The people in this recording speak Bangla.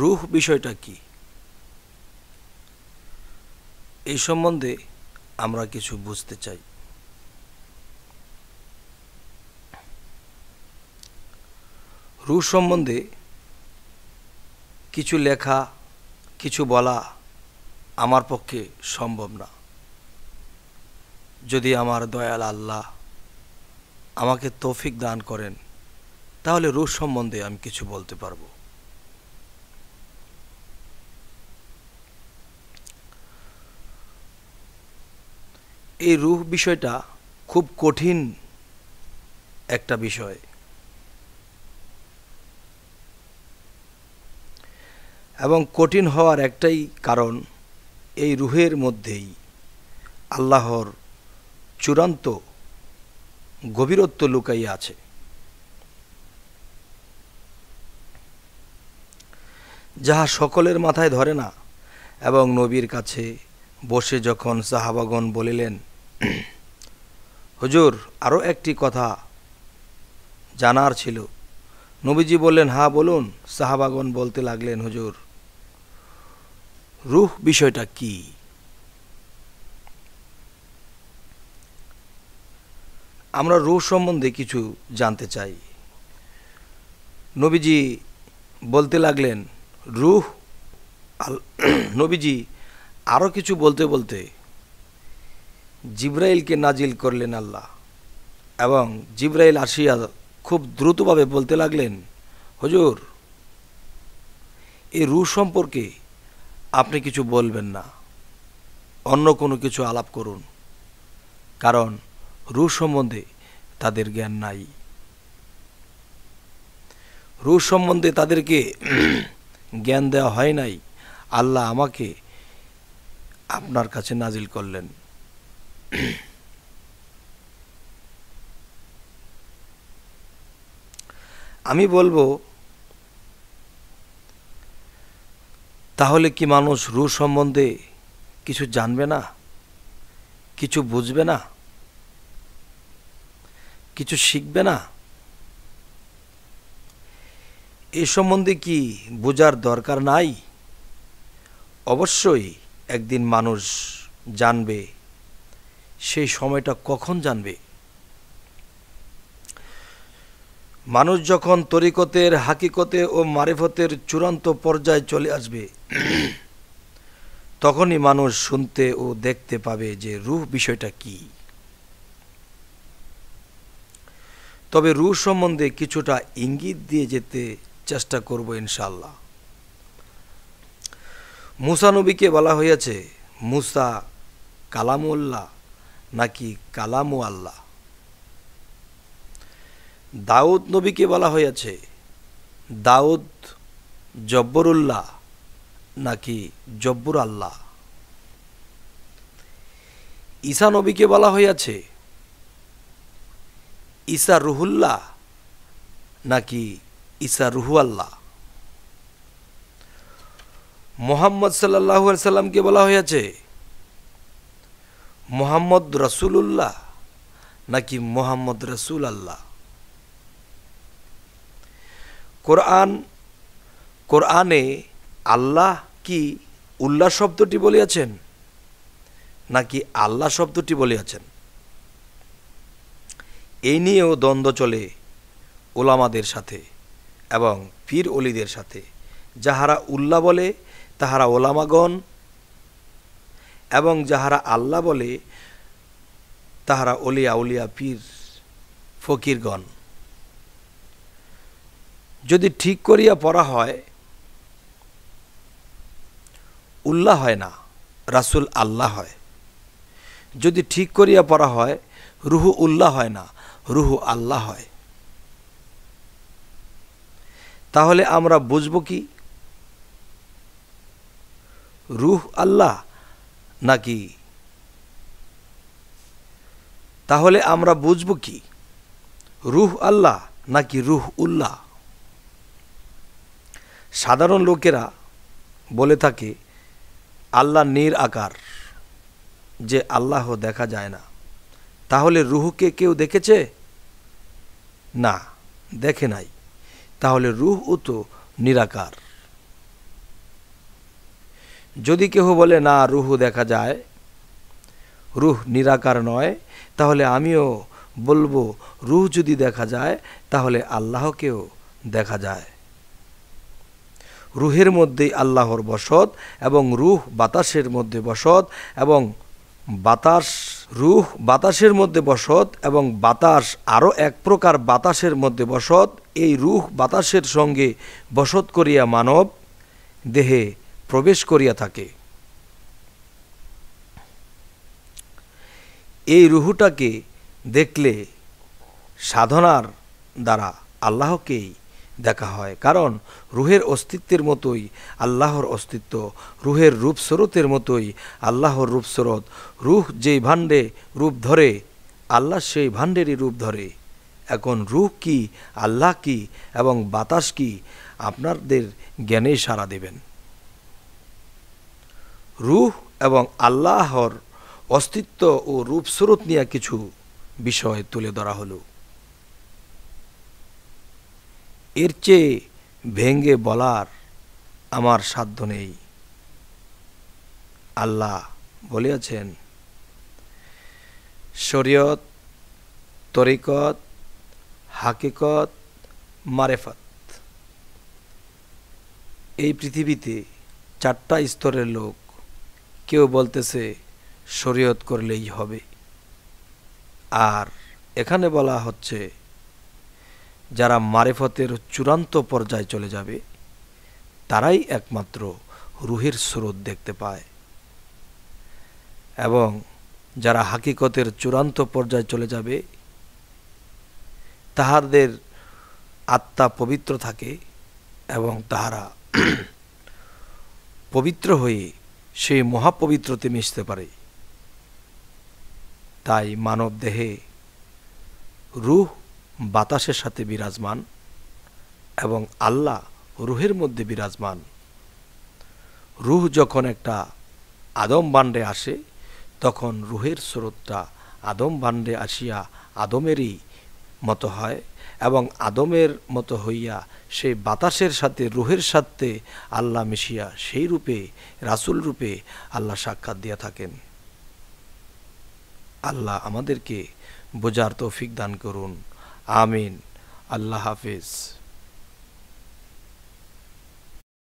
রুহ বিষয়টা কি এই সম্বন্ধে আমরা কিছু বুঝতে চাই রুহ সম্বন্ধে কিছু লেখা কিছু বলা আমার পক্ষে সম্ভব না যদি আমার দয়াল আল্লাহ আমাকে তৌফিক দান করেন তাহলে রু সম্বন্ধে আমি কিছু বলতে পারবো এই রুহ বিষয়টা খুব কঠিন একটা বিষয় এবং কঠিন হওয়ার একটাই কারণ এই রুহের মধ্যেই আল্লাহর চূড়ান্ত গভীরত্ব লুকাইয়া আছে যাহা সকলের মাথায় ধরে না এবং নবীর কাছে বসে যখন সাহাবাগন বলিলেন হুজুর আরও একটি কথা জানার ছিল নবীজি বললেন হা হ্যাঁ, বলুন সাহাবাগন বলতে লাগলেন হুজুর রুহ বিষয়টা কি আমরা রুহ সম্বন্ধে কিছু জানতে চাই নবীজি বলতে লাগলেন রুহ আল নবীজি আরও কিছু বলতে বলতে জিব্রাইলকে নাজিল করলেন আল্লাহ এবং জিব্রাইল আসিয়া খুব দ্রুতভাবে বলতে লাগলেন হজুর এই রু সম্পর্কে আপনি কিছু বলবেন না অন্য কোনো কিছু আলাপ করুন কারণ রু সম্বন্ধে তাদের জ্ঞান নাই রু সম্বন্ধে তাদেরকে জ্ঞান দেওয়া হয় নাই আল্লাহ আমাকে আপনার কাছে নাজিল করলেন আমি বলবো তাহলে কি মানুষ রু সম্বন্ধে কিছু জানবে না কিছু বুঝবে না কিছু শিখবে না এ সম্বন্ধে কি বোঝার দরকার নাই অবশ্যই একদিন মানুষ জানবে সেই সময়টা কখন জানবে মানুষ যখন তরিকতের হাকিকতে ও মারিফতের চূড়ান্ত পর্যায়ে চলে আসবে তখনই মানুষ শুনতে ও দেখতে পাবে যে রুহ বিষয়টা কি তবে রুহ সম্বন্ধে কিছুটা ইঙ্গিত দিয়ে যেতে চেষ্টা করব ইনশাল্লাহ মুসানবীকে বলা হয়েছে মুসা কালামুল্লাহ নাকি কালামু আল্লাহ দাউদ নবীকে বলা হয়েছে দাউদ জব্বরুল্লাহ নাকি জব্বর আল্লাহ ঈসা নবীকে বলা হয়েছে ঈসা রুহুল্লাহ নাকি ঈসা রুহু আল্লাহ মোহাম্মদ সাল্লাহ সাল্লামকে বলা হয়েছে মোহাম্মদ রসুল্লাহ নাকি মোহাম্মদ রসুল আল্লাহ কোরআন কোরআনে আল্লাহ কি উল্লাহ শব্দটি বলিয়াছেন নাকি আল্লাহ শব্দটি বলিয়াছেন এই নিয়েও দ্বন্দ্ব চলে ওলামাদের সাথে এবং পীর অলিদের সাথে যাহারা উল্লাহ বলে তাহারা ওলামাগণ এবং যাহারা আল্লাহ বলে তাহারা অলিয়া উলিয়া পীর ফকিরগণ যদি ঠিক করিয়া পড়া হয় উল্লাহ হয় না রাসুল আল্লাহ হয় যদি ঠিক করিয়া পড়া হয় রুহু উল্লাহ হয় না রুহু আল্লাহ হয় তাহলে আমরা বুঝব কি রুহ আল্লাহ নাকি তাহলে আমরা বুঝব কি রুহ আল্লাহ নাকি রুহ উল্লাহ সাধারণ লোকেরা বলে থাকে আল্লাহ নির আকার যে আল্লাহ দেখা যায় না তাহলে রুহকে কেউ দেখেছে না দেখে নাই তাহলে রুহ ও তো নিরাকার যদি কেহ বলে না রুহু দেখা যায় রুহ নিরাকার নয় তাহলে আমিও বলবো রুহ যদি দেখা যায় তাহলে আল্লাহকেও দেখা যায় রুহের মধ্যেই আল্লাহর বসত এবং রুহ বাতাসের মধ্যে বসত এবং বাতাস রুহ বাতাসের মধ্যে বসত এবং বাতাস আরও এক প্রকার বাতাসের মধ্যে বসত এই রুহ বাতাসের সঙ্গে বসত করিয়া মানব দেহে প্রবেশ করিয়া থাকে এই রুহুটাকে দেখলে সাধনার দ্বারা আল্লাহকেই দেখা হয় কারণ রুহের অস্তিত্বের মতোই আল্লাহর অস্তিত্ব রুহের রূপস্রোতের মতোই আল্লাহর রূপস্রোত রুহ যেই ভাণ্ডে রূপ ধরে আল্লাহ সেই ভাণ্ডেরই রূপ ধরে এখন রুহ কি আল্লাহ কি এবং বাতাস কি আপনাদের জ্ঞানে সাড়া দেবেন রুহ এবং আল্লাহর অস্তিত্ব ও রূপস্বরূপ নিয়ে কিছু বিষয় তুলে ধরা হলো এর চেয়ে ভেঙ্গে বলার আমার সাধ্য নেই আল্লাহ বলিয়াছেন শরীয়ত তরিকত হাকিকত মারেফাত এই পৃথিবীতে চারটা স্তরের লোক কেউ বলতেছে শরীয়ত করলেই হবে আর এখানে বলা হচ্ছে যারা মারেফতের চূড়ান্ত পর্যায়ে চলে যাবে তারাই একমাত্র রুহের স্রোত দেখতে পায় এবং যারা হাকিকতের চূড়ান্ত পর্যায়ে চলে যাবে তাহাদের আত্মা পবিত্র থাকে এবং তাহারা পবিত্র হয়ে সেই মহাপবিত্রতে মিশতে পারে তাই মানব দেহে রুহ বাতাসের সাথে বিরাজমান এবং আল্লাহ রুহের মধ্যে বিরাজমান রুহ যখন একটা আদম বান্ডে আসে তখন রুহের স্রোতটা আদম বান্ডে আসিয়া আদমেরই মতো হয় এবং আদমের মতো হইয়া সেই বাতাসের সাথে রুহের সাথে আল্লাহ মিশিয়া সেই রূপে রাসুল রূপে আল্লাহ সাক্ষাৎ দিয়া থাকেন আল্লাহ আমাদেরকে বোঝার তৌফিক দান করুন আমিন আল্লাহ হাফিজ